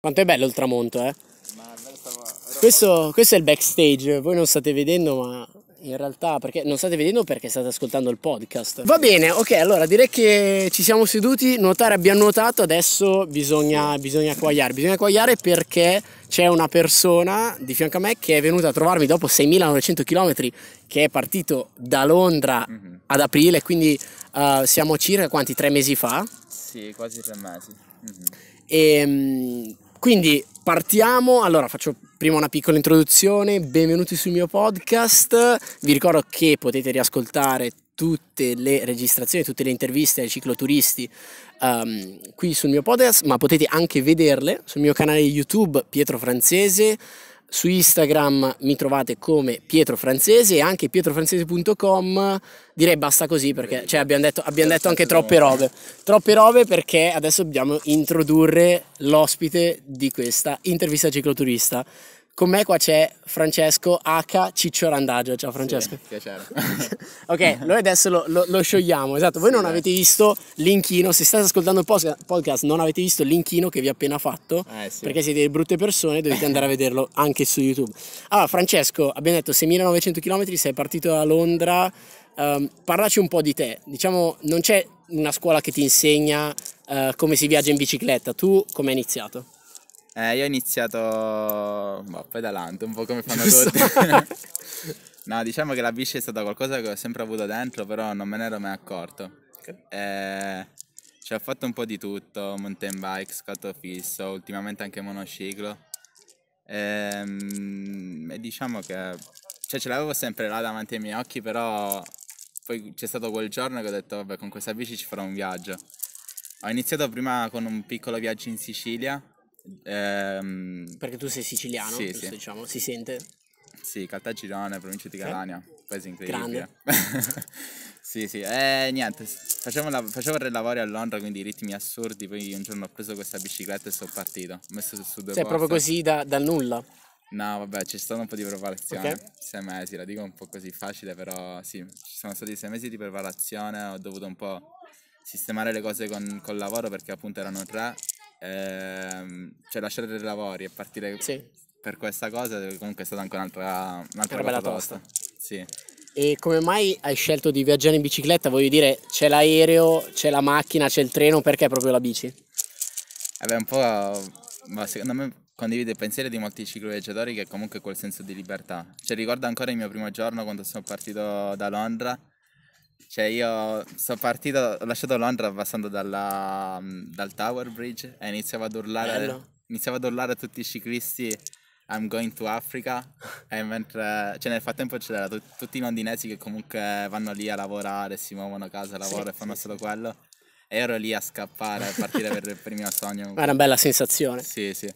Quanto è bello il tramonto, eh? Questo, questo, è il backstage, voi non state vedendo ma in realtà perché non state vedendo perché state ascoltando il podcast. Va bene, ok, allora direi che ci siamo seduti, nuotare abbiamo nuotato, adesso bisogna, bisogna quagliare, bisogna quagliare perché c'è una persona di fianco a me che è venuta a trovarmi dopo 6.900 km che è partito da Londra mm-hmm. ad aprile, quindi uh, siamo circa quanti, tre mesi fa? Sì, quasi tre mesi. Mm-hmm. E, ehm, quindi partiamo, allora faccio prima una piccola introduzione, benvenuti sul mio podcast, vi ricordo che potete riascoltare tutte le registrazioni, tutte le interviste ai cicloturisti um, qui sul mio podcast, ma potete anche vederle sul mio canale YouTube Pietro Francese, su Instagram mi trovate come Pietro Francese e anche pietrofrancese.com. Direi basta così perché cioè, abbiamo, detto, abbiamo detto anche troppe robe. Troppe robe perché adesso dobbiamo introdurre l'ospite di questa intervista cicloturista. Con me qua c'è Francesco H. Ciccio Randaggio. Ciao Francesco. Sì, piacere. ok, noi adesso lo, lo, lo, sciogliamo. Esatto, voi sì, non beh. avete visto l'inchino, se state ascoltando il podcast non avete visto l'inchino che vi ho appena fatto, eh, sì. perché siete delle brutte persone, dovete andare a vederlo anche su YouTube. Allora Francesco, abbiamo detto 6.900 km, sei partito da Londra, um, parlaci un po' di te. Diciamo, non c'è una scuola che ti insegna uh, come si viaggia in bicicletta, tu come hai iniziato? Eh, io ho iniziato boh, pedalante, un po' come fanno tutti. no, diciamo che la bici è stata qualcosa che ho sempre avuto dentro, però non me ne ero mai accorto. Okay. Eh, cioè, ho fatto un po' di tutto, mountain bike, scatto fisso, ultimamente anche monociclo. E, ehm, e diciamo che cioè, ce l'avevo sempre là davanti ai miei occhi, però poi c'è stato quel giorno che ho detto, vabbè, con questa bici ci farò un viaggio. Ho iniziato prima con un piccolo viaggio in Sicilia, Ehm, Perché tu sei siciliano, sì, giusto, sì. diciamo, si sente? Sì, Caltagirone, provincia di Catania, sì. paese incredibile. sì, sì, e eh, niente, facevo, la- facevo il lavoro a Londra, quindi ritmi assurdi, poi un giorno ho preso questa bicicletta e sono partito, ho messo su due Cioè, poste. proprio così da, da nulla? No, vabbè, c'è stato un po' di preparazione, okay. sei mesi, la dico un po' così facile, però sì, ci sono stati sei mesi di preparazione, ho dovuto un po' sistemare le cose con, col lavoro perché appunto erano tre ehm, cioè lasciare dei lavori e partire sì. per questa cosa comunque è stata anche un'altra, un'altra bella tosta. tosta. Sì. E come mai hai scelto di viaggiare in bicicletta? Voglio dire, c'è l'aereo, c'è la macchina, c'è il treno, perché proprio la bici? Eh beh, un po'... Ma secondo me condivide il pensiero di molti cicloviaggiatori che comunque quel senso di libertà. Cioè ricordo ancora il mio primo giorno quando sono partito da Londra cioè io sono partito, ho lasciato Londra passando dalla, mm, dal Tower Bridge e iniziavo ad urlare, iniziavo ad urlare a tutti i ciclisti I'm going to Africa e mentre, cioè nel frattempo c'erano t- tutti i londinesi che comunque vanno lì a lavorare, si muovono a casa, lavorano sì, e fanno sì, solo sì. quello e ero lì a scappare, a partire per il primo sogno. Era una bella sensazione. Sì, sì.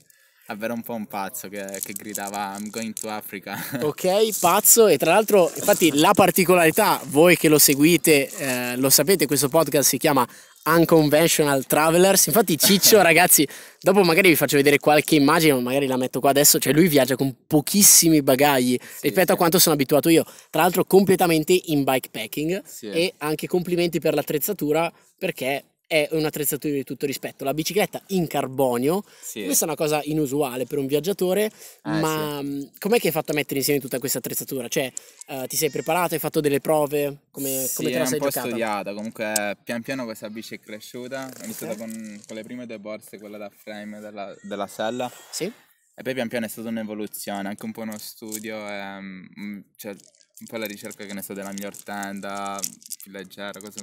Davvero un po' un pazzo che, che, gridava I'm going to Africa. Ok, pazzo. E tra l'altro, infatti, la particolarità, voi che lo seguite, eh, lo sapete, questo podcast si chiama Unconventional Travelers. Infatti, Ciccio, ragazzi, dopo magari vi faccio vedere qualche immagine, magari la metto qua adesso. Cioè, lui viaggia con pochissimi bagagli sì, rispetto sì. a quanto sono abituato io. Tra l'altro, completamente in bikepacking. Sì. E anche complimenti per l'attrezzatura perché è un'attrezzatura di tutto rispetto. La bicicletta in carbonio, sì. questa è una cosa inusuale per un viaggiatore, ah, ma sì. com'è che hai fatto a mettere insieme tutta questa attrezzatura? Cioè, uh, ti sei preparato, hai fatto delle prove? Come, sì, come te la sei giocata? Sì, un po' studiata, comunque pian piano questa bici è cresciuta, ho iniziato okay. con, con, le prime due borse, quella da frame della, della sella. Sì. E poi pian piano è stata un'evoluzione, anche un po' uno studio, ehm, cioè un po' la ricerca che ne so della miglior tenda, più leggera, cose...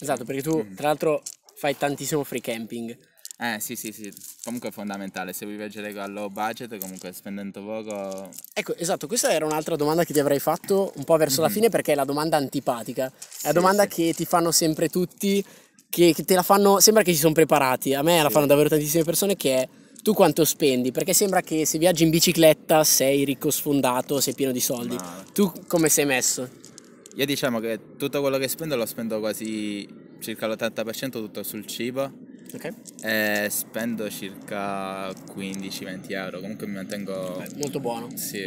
Esatto, perché tu mm. tra l'altro fai tantissimo free camping. Eh sì sì sì, comunque è fondamentale, se vuoi viaggiare a low budget comunque spendendo poco... Ecco, esatto, questa era un'altra domanda che ti avrei fatto un po' verso mm-hmm. la fine perché è la domanda antipatica, è sì, la domanda sì. che ti fanno sempre tutti, che, che, te la fanno, sembra che si sono preparati, a me sì. la fanno davvero tantissime persone che è tu quanto spendi? Perché sembra che se viaggi in bicicletta sei ricco sfondato, sei pieno di soldi, no. tu come sei messo? Io diciamo che tutto quello che spendo lo spendo quasi circa l'80% tutto sul cibo Ok. e spendo circa 15-20 euro, comunque mi mantengo... Beh, molto buono. Sì,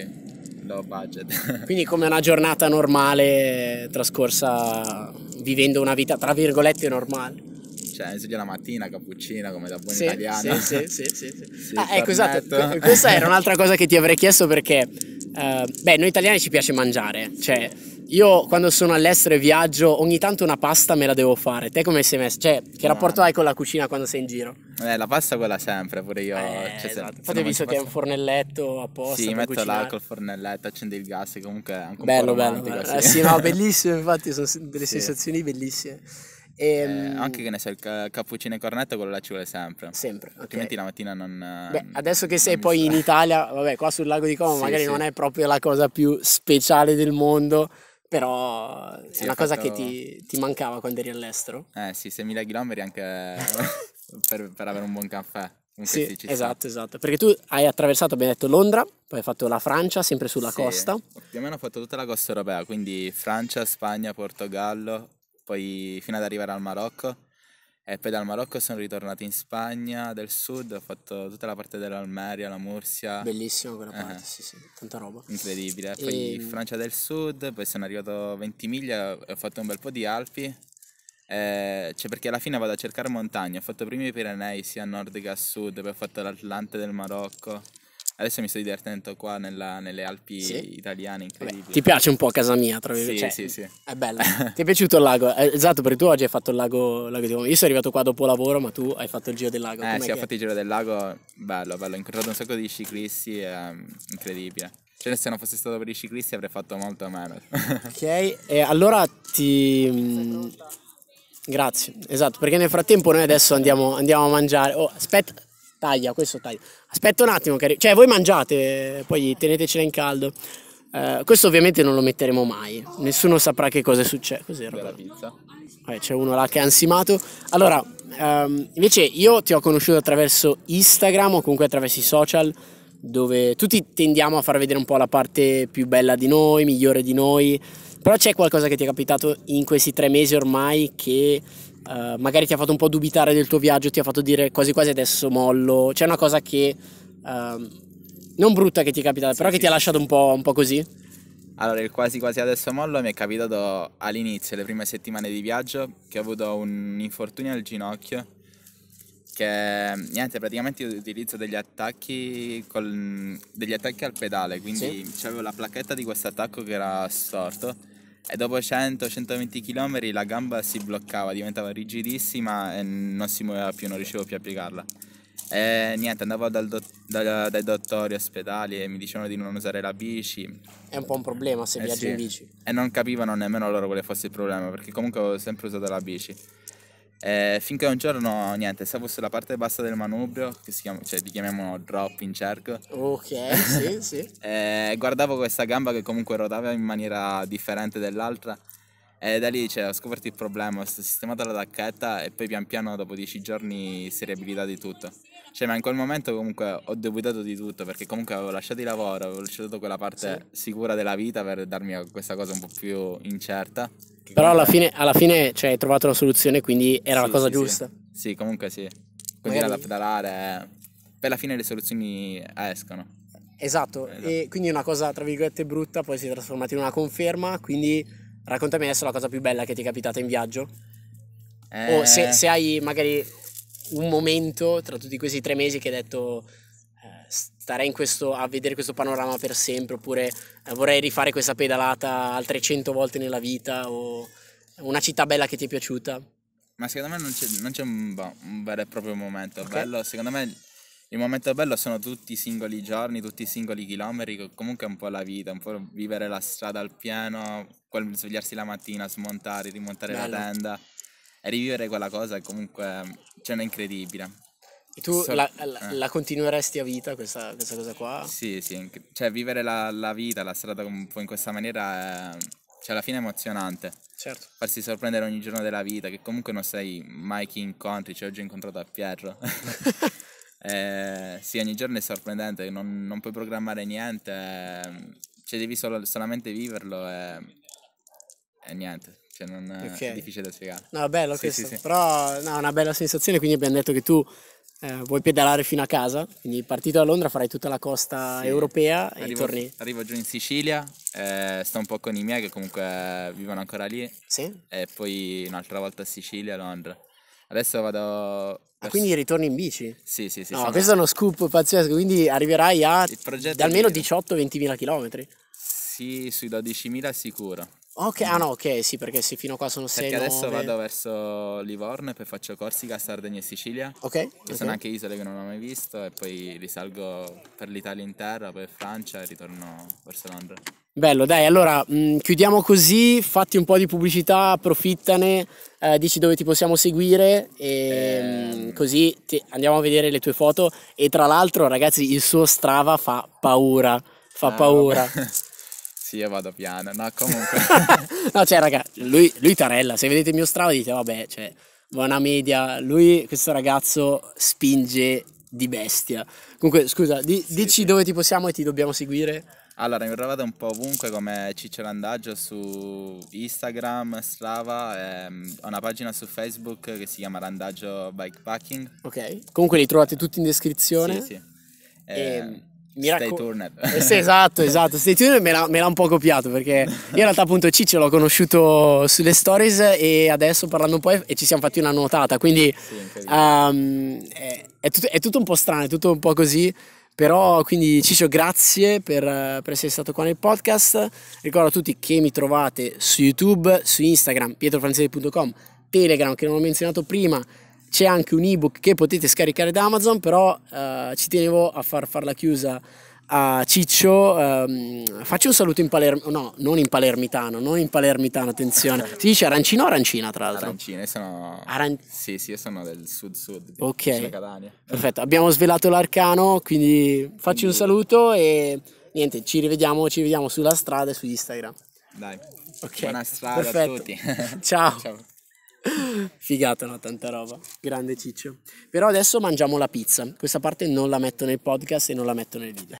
low budget. Quindi come una giornata normale trascorsa vivendo una vita tra virgolette normale. Cioè, sveglio la mattina, cappuccina, come da buon sì, italiano. Sì, sì, sì. sì, sì. sì ah, ecco, esatto. Questa era un'altra cosa che ti avrei chiesto perché eh, beh, noi italiani ci piace mangiare, cioè io quando sono all'estero e viaggio ogni tanto una pasta me la devo fare. Te come sei messo? Cioè, che rapporto hai con la cucina quando sei in giro? Eh, la pasta quella sempre, pure io. Eh, cioè, esatto. Infatti visto che hai un fornelletto apposta. Sì, metto cucinare. là col fornelletto, accendo il gas, comunque è anche un bello, po' bello, bello. Sì. Eh, sì, no, bellissimo, infatti sono delle sì. sensazioni bellissime. E, ehm, eh, anche che ne so, il cappuccino e cornetto, quello là ci vuole sempre. Sempre. Okay. Altrimenti la mattina non. Beh, adesso che sei poi in Italia, vabbè, qua sul lago di Como sì, magari sì. non è proprio la cosa più speciale del mondo. Però sì, è una cosa fatto... che ti, ti, mancava quando eri all'estero. Eh sì, 6.000 km anche per, per avere un buon caffè. Sì, esatto, esatto. Perché tu hai attraversato, abbiamo detto, Londra, poi hai fatto la Francia, sempre sulla sì, costa. Più o meno ho fatto tutta la costa europea, quindi Francia, Spagna, Portogallo, poi fino ad arrivare al Marocco. E poi dal Marocco sono ritornato in Spagna del sud, ho fatto tutta la parte dell'Almeria, la Mursia. Bellissimo quella eh. parte, eh. sì, sì, tanta roba. Incredibile. Poi e... Ehm. Francia del sud, poi sono arrivato a Ventimiglia e ho fatto un bel po' di Alpi. Eh, cioè perché alla fine vado a cercare montagne, ho fatto prima i Pirenei sia a nord che a sud, poi ho fatto l'Atlante del Marocco. Adesso mi sto divertendo qua nella, nelle Alpi sì. italiane, incredibili. ti piace un po' casa mia, tra virgolette? Sì, cioè, sì, sì. È bella. ti è piaciuto il lago? Eh, esatto, perché tu oggi hai fatto il lago, lago di Como. Io sono arrivato qua dopo lavoro, ma tu hai fatto il giro del lago. Eh Com'è sì, ho fatto il giro del lago, bello, bello. Ho incontrato un sacco di ciclisti, ehm, incredibile. Cioè, se non fosse stato per i ciclisti avrei fatto molto meno. ok, e allora ti... Mm, grazie, esatto, perché nel frattempo noi adesso andiamo, andiamo a mangiare. Oh, aspetta... Taglia, questo taglia. Aspetta un attimo, cari. Cioè, voi mangiate, poi tenetecela in caldo. Uh, questo ovviamente non lo metteremo mai, nessuno saprà che cosa è successo. Cos'era? La pizza. Vabbè, eh, c'è uno là che è ansimato. Allora, um, invece io ti ho conosciuto attraverso Instagram o comunque attraverso i social dove tutti tendiamo a far vedere un po' la parte più bella di noi, migliore di noi. Però c'è qualcosa che ti è capitato in questi tre mesi ormai che eh, magari ti ha fatto un po' dubitare del tuo viaggio, ti ha fatto dire quasi quasi adesso mollo. C'è una cosa che... Eh, non brutta che ti è capitata, sì, però che sì, ti ha lasciato un po', un po' così? Allora, il quasi quasi adesso mollo mi è capitato all'inizio, le prime settimane di viaggio, che ho avuto un infortunio al ginocchio. Che niente, praticamente io utilizzo degli attacchi, col, degli attacchi al pedale, quindi sì. avevo la placchetta di questo attacco che era storto e dopo 100-120 km la gamba si bloccava, diventava rigidissima e non si muoveva più, non riuscivo più a piegarla. E niente, andavo do da dai dottori, ospedali e mi dicevano di non usare la bici. È un po' un problema se eh viaggi sì. in bici. E non capivano nemmeno loro quale fosse il problema, perché comunque avevo sempre usato la bici. Eh, finché un giorno, niente, stavo sulla parte bassa del manubrio, che si chiama, cioè li chiamiamo drop in cerco. Ok, sì, sì. Eh, guardavo questa gamba che comunque rotava in maniera differente dall'altra. E da lì cioè, ho scoperto il problema, ho sistemato la tacchetta e poi pian piano dopo dieci giorni si è di tutto. Cioè, ma in quel momento comunque ho debutato di tutto perché comunque avevo lasciato il lavoro, avevo lasciato quella parte sì. sicura della vita per darmi questa cosa un po' più incerta. Però alla fine, alla fine cioè, hai trovato la soluzione, quindi era sì, la cosa sì, giusta. Sì. comunque sì. Quindi Magari... da pedalare, eh. per la fine le soluzioni eh, escono. Esatto. esatto, e quindi una cosa tra virgolette brutta poi si è trasformata in una conferma, quindi raccontami adesso la cosa più bella che ti è capitata in viaggio. Eh... O se, eh. se hai magari un momento tra tutti questi tre mesi che hai detto eh, starei questo, a vedere questo panorama per sempre oppure eh, vorrei rifare questa pedalata altre 100 volte nella vita o una città bella che ti è piaciuta? Ma secondo me non c'è, non c'è un, un, vero e proprio momento okay. bello, secondo me il momento bello sono tutti i singoli giorni, tutti i singoli chilometri, comunque è un po' la vita, un po' vivere la strada al piano, svegliarsi la mattina, smontare, rimontare bello. la tenda e rivivere quella cosa che comunque cena incredibile. E tu so, la, la, eh. la, continueresti a vita questa, questa, cosa qua? Sì, sì, cioè vivere la, la vita, la strada un po' in questa maniera è, cioè alla fine è emozionante. Certo. Farsi sorprendere ogni giorno della vita, che comunque non sai mai chi incontri, cioè oggi ho incontrato a Pierro. eh, sì, ogni giorno è sorprendente, non, non puoi programmare niente, eh, cioè devi solo, solamente viverlo e, e niente. Cioè non okay. è difficile da spiegare. No, bello sì, questo. Sì, sì. Però no, una bella sensazione, quindi abbiamo detto che tu eh, vuoi pedalare fino a casa, quindi partito da Londra farai tutta la costa europea e arrivo, torni. Arrivo giù in Sicilia, eh, sto un po' con i miei che comunque vivono ancora lì. sì. E poi un'altra volta a Sicilia, Londra. Adesso vado Ah, quindi ritorni in bici? Sì, sì, sì. No, sono... questo è uno scoop pazzesco, quindi arriverai a almeno 18-20 mila chilometri. Sì, sui 12 mila sicuro. Ok, mm. ah no, ok, sì, perché se fino a qua sono 6 Perché adesso 9... vado verso Livorno e poi faccio Corsica, Sardegna e Sicilia. Ok. Ci okay. sono anche isole che non ho mai visto e poi risalgo per l'Italia intera, poi Francia e ritorno verso Londra. Bello, dai, allora mh, mm, chiudiamo così, fatti un po' di pubblicità, approfittane, eh, dici dove ti possiamo seguire e mm, ehm... così andiamo a vedere le tue foto e tra l'altro ragazzi il suo Strava fa paura, fa ah, paura. Vabbè sì e vado piano. No, comunque. no, cioè, raga, lui, lui, Tarella, se vedete il mio strava dite, vabbè, cioè, buona media. Lui, questo ragazzo, spinge di bestia. Comunque, scusa, di, sì, dici sì. dove ti possiamo e ti dobbiamo seguire. Allora, mi trovate un po' ovunque come Ciccialandaggio su Instagram, Strava, ehm, ho una pagina su Facebook che si chiama Randaggio Bikepacking. Ok, comunque li trovate tutti in descrizione. Sì, sì. Eh, e... Ehm, mi Stay racco- Turner. Eh, sì, esatto, esatto. Stay Turner me l'ha, me l'ha, un po' copiato perché io in realtà appunto Ciccio l'ho conosciuto sulle stories e adesso parlando un po' e ci siamo fatti una nuotata, quindi sì, um, è, è, tutto, è, tutto, un po' strano, è tutto un po' così. Però quindi Ciccio grazie per, per, essere stato qua nel podcast. Ricordo a tutti che mi trovate su YouTube, su Instagram, pietrofranzese.com, Telegram che non ho menzionato prima c'è anche un ebook che potete scaricare da Amazon, però eh, ci tenevo a far fare la chiusa a Ciccio. Ehm, faccio un saluto in Palermo, no, non in palermitano, non in palermitano, attenzione. Si dice arancino o arancina, tra l'altro? Arancina, io sono... Aran... Sì, sì, io sono del sud-sud, ok. Perfetto, abbiamo svelato l'arcano, quindi facci un saluto e niente, ci rivediamo, ci rivediamo sulla strada e su Instagram. Dai, okay. buona strada Perfetto. a tutti. Ciao. Ciao. Figata, no, tanta roba. Grande Ciccio. Però adesso mangiamo la pizza. Questa parte non la metto nel podcast e non la metto nel video.